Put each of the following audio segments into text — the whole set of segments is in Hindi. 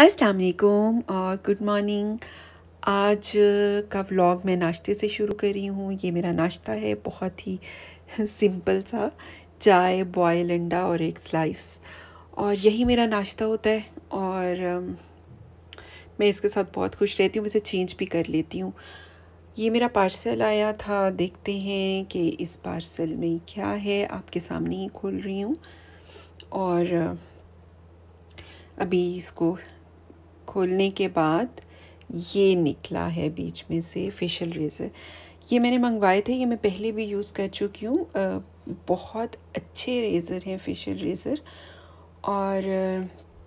असलकुम और गुड मॉर्निंग आज का व्लॉग मैं नाश्ते से शुरू कर रही हूँ ये मेरा नाश्ता है बहुत ही सिंपल सा चाय बॉयल अंडा और एक स्लाइस और यही मेरा नाश्ता होता है और मैं इसके साथ बहुत खुश रहती हूँ इसे चेंज भी कर लेती हूँ ये मेरा पार्सल आया था देखते हैं कि इस पार्सल में क्या है आपके सामने ही खोल रही हूँ और अभी इसको खोलने के बाद ये निकला है बीच में से फेशियल रेज़र ये मैंने मंगवाए थे ये मैं पहले भी यूज़ कर चुकी हूँ बहुत अच्छे रेज़र हैं फेशियल रेज़र और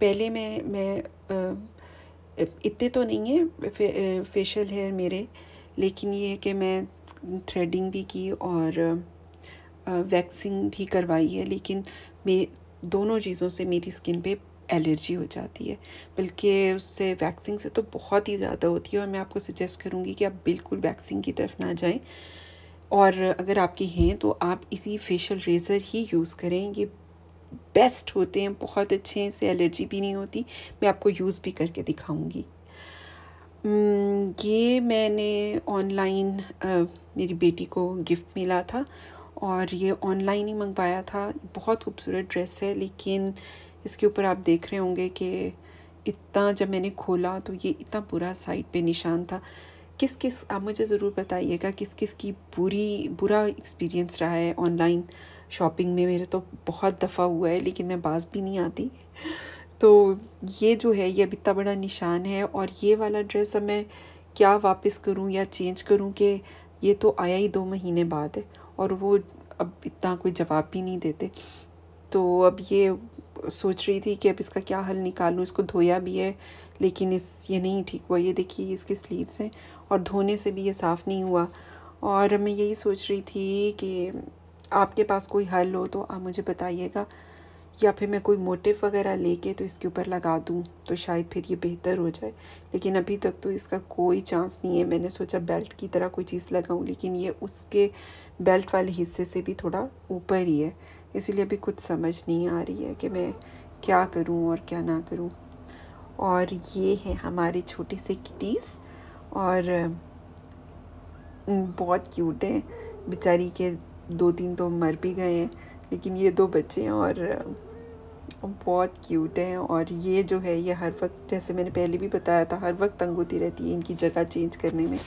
पहले मैं मैं इतने तो नहीं है फे, फेशियल हेयर मेरे लेकिन ये है कि मैं थ्रेडिंग भी की और वैक्सिंग भी करवाई है लेकिन मे दोनों चीज़ों से मेरी स्किन पे एलर्जी हो जाती है बल्कि उससे वैक्सिंग से तो बहुत ही ज़्यादा होती है और मैं आपको सजेस्ट करूँगी कि आप बिल्कुल वैक्सिंग की तरफ ना जाएं और अगर आपकी हैं तो आप इसी फेशियल रेज़र ही यूज़ करें ये बेस्ट होते हैं बहुत अच्छे हैं इससे एलर्जी भी नहीं होती मैं आपको यूज़ भी करके दिखाऊँगी ये मैंने ऑनलाइन मेरी बेटी को गिफ्ट मिला था और ये ऑनलाइन ही मंगवाया था बहुत खूबसूरत ड्रेस है लेकिन इसके ऊपर आप देख रहे होंगे कि इतना जब मैंने खोला तो ये इतना बुरा साइड पे निशान था किस किस आप मुझे ज़रूर बताइएगा किस किस की बुरी बुरा एक्सपीरियंस रहा है ऑनलाइन शॉपिंग में मेरे तो बहुत दफ़ा हुआ है लेकिन मैं बाज भी नहीं आती तो ये जो है ये अब इतना बड़ा निशान है और ये वाला ड्रेस अब मैं क्या वापस करूँ या चेंज करूँ कि ये तो आया ही दो महीने बाद है और वो अब इतना कोई जवाब भी नहीं देते तो अब ये सोच रही थी कि अब इसका क्या हल निकालूँ इसको धोया भी है लेकिन इस ये नहीं ठीक हुआ ये देखिए इसके स्लीव्स हैं और धोने से भी ये साफ़ नहीं हुआ और मैं यही सोच रही थी कि आपके पास कोई हल हो तो आप मुझे बताइएगा या फिर मैं कोई मोटिव वगैरह लेके तो इसके ऊपर लगा दूँ तो शायद फिर ये बेहतर हो जाए लेकिन अभी तक तो इसका कोई चांस नहीं है मैंने सोचा बेल्ट की तरह कोई चीज़ लगाऊँ लेकिन ये उसके बेल्ट वाले हिस्से से भी थोड़ा ऊपर ही है इसीलिए अभी कुछ समझ नहीं आ रही है कि मैं क्या करूं और क्या ना करूं और ये है हमारे छोटे से किटीज़ और बहुत क्यूट हैं बेचारी के दो तीन तो मर भी गए हैं लेकिन ये दो बच्चे हैं और बहुत क्यूट हैं और ये जो है ये हर वक्त जैसे मैंने पहले भी बताया था हर वक्त तंग होती रहती है इनकी जगह चेंज करने में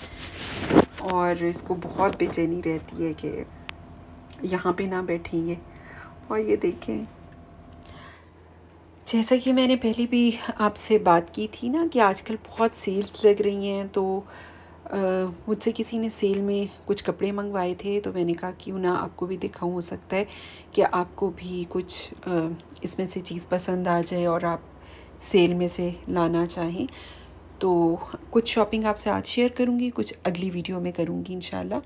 और इसको बहुत बेचैनी रहती है कि यहाँ पे ना बैठेंगे और ये देखें जैसा कि मैंने पहले भी आपसे बात की थी ना कि आजकल बहुत सेल्स लग रही हैं तो मुझसे किसी ने सेल में कुछ कपड़े मंगवाए थे तो मैंने कहा क्यों ना आपको भी दिखाऊं हो सकता है कि आपको भी कुछ इसमें से चीज़ पसंद आ जाए और आप सेल में से लाना चाहें तो कुछ शॉपिंग आपसे आज शेयर करूँगी कुछ अगली वीडियो में करूँगी इन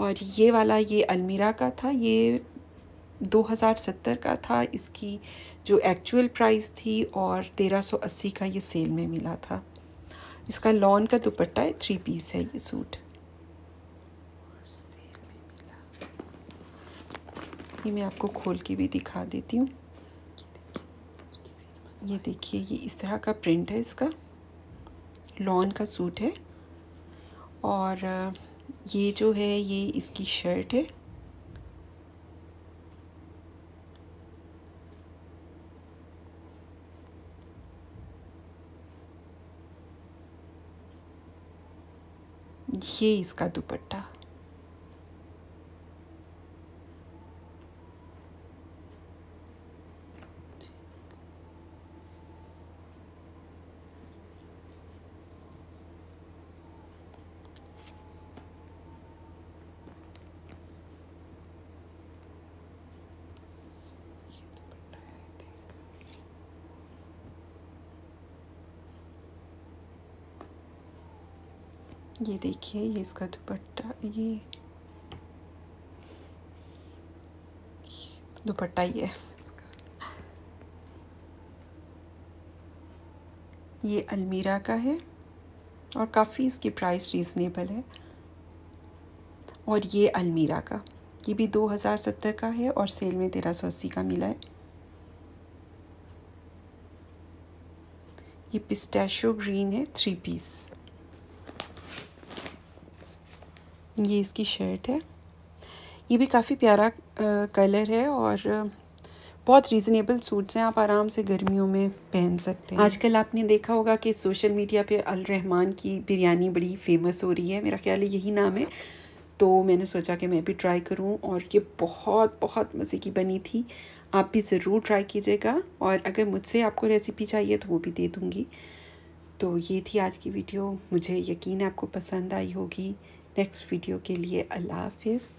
और ये वाला ये अलमीरा का था ये 2070 का था इसकी जो एक्चुअल प्राइस थी और 1380 का ये सेल में मिला था इसका लॉन का दुपट्टा है थ्री पीस है ये सूट ये मैं आपको खोल के भी दिखा देती हूँ ये देखिए ये इस तरह का प्रिंट है इसका लॉन का सूट है और ये जो है ये इसकी शर्ट है ये इसका दुपट्टा ये देखिए ये इसका दुपट्टा ये दुपट्टा ही है ये अलमीरा का है और काफ़ी इसकी प्राइस रीज़नेबल है और ये अलमीरा का ये भी 2070 का है और सेल में तेरह सौ अस्सी का मिला है ये पिस्टैशो ग्रीन है थ्री पीस ये इसकी शर्ट है ये भी काफ़ी प्यारा कलर है और बहुत रीज़नेबल सूट्स हैं आप आराम से गर्मियों में पहन सकते हैं आजकल आपने देखा होगा कि सोशल मीडिया पे अल रहमान की बिरयानी बड़ी फेमस हो रही है मेरा ख्याल है यही नाम है तो मैंने सोचा कि मैं भी ट्राई करूं और ये बहुत बहुत मज़े की बनी थी आप भी ज़रूर ट्राई कीजिएगा और अगर मुझसे आपको रेसिपी चाहिए तो वो भी दे दूँगी तो ये थी आज की वीडियो मुझे यकीन है आपको पसंद आई होगी नेक्स्ट वीडियो के लिए अल्लाह हाफिज़